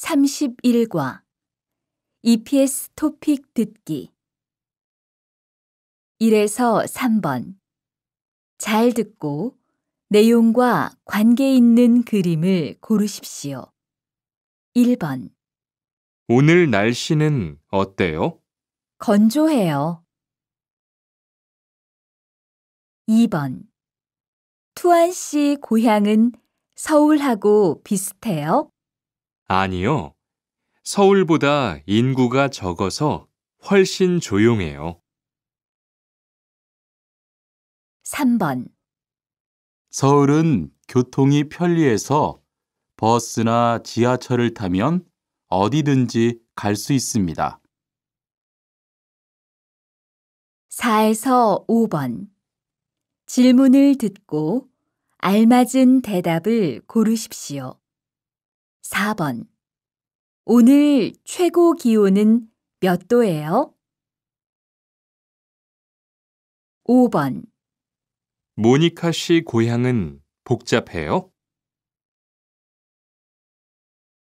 31과 EPS 토픽 듣기 1에서 3번 잘 듣고 내용과 관계 있는 그림을 고르십시오. 1번 오늘 날씨는 어때요? 건조해요. 2번 투안 씨 고향은 서울하고 비슷해요? 아니요. 서울보다 인구가 적어서 훨씬 조용해요. 3번, 서울은 교통이 편리해서 버스나 지하철을 타면 어디든지 갈 수 있습니다. 4에서 5번. 질문을 듣고 알맞은 대답을 고르십시오. 4번. 오늘 최고 기온은 몇 도예요? 5번. 모니카 씨 고향은 복잡해요?